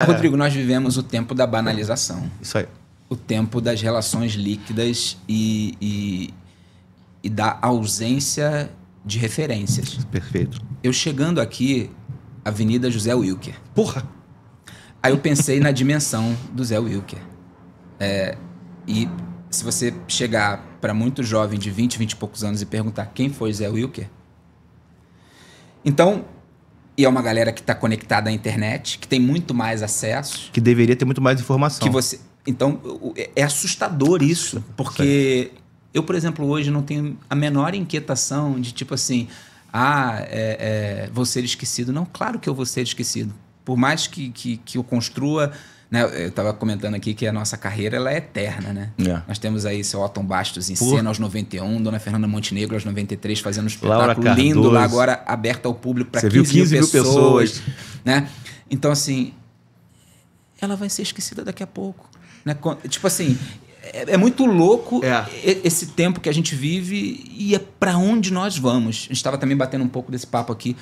É. Rodrigo, nós vivemos o tempo da banalização. Isso aí. O tempo das relações líquidas e, e, e, da ausência de referências. Perfeito. Eu chegando aqui, Avenida José Wilker. Porra! Aí eu pensei na dimensão do Zé Wilker. É, e se você chegar para muito jovem de 20, 20 e poucos anos e perguntar quem foi Zé Wilker. Então, e é uma galera que está conectada à internet, que tem muito mais acesso. Que deveria ter muito mais informação. Que você. Então, é, é assustador isso, porque eu, por exemplo, hoje não tenho a menor inquietação de tipo assim, ah, é, é, vou ser esquecido. Não, claro que eu vou ser esquecido. Por mais que, que, que eu construa né? Eu estava comentando aqui que a nossa carreira ela é eterna, né? É. Nós temos aí seu Otton Bastos em Por... cena aos 91, Dona Fernanda Montenegro aos 93 fazendo um espetáculo lindo lá agora aberto ao público para 15, viu 15 mil pessoas, pessoas, né? Então assim, ela vai ser esquecida daqui a pouco, né? Tipo assim, é, é muito louco é. esse tempo que a gente vive e é para onde nós vamos. A gente estava também batendo um pouco desse papo aqui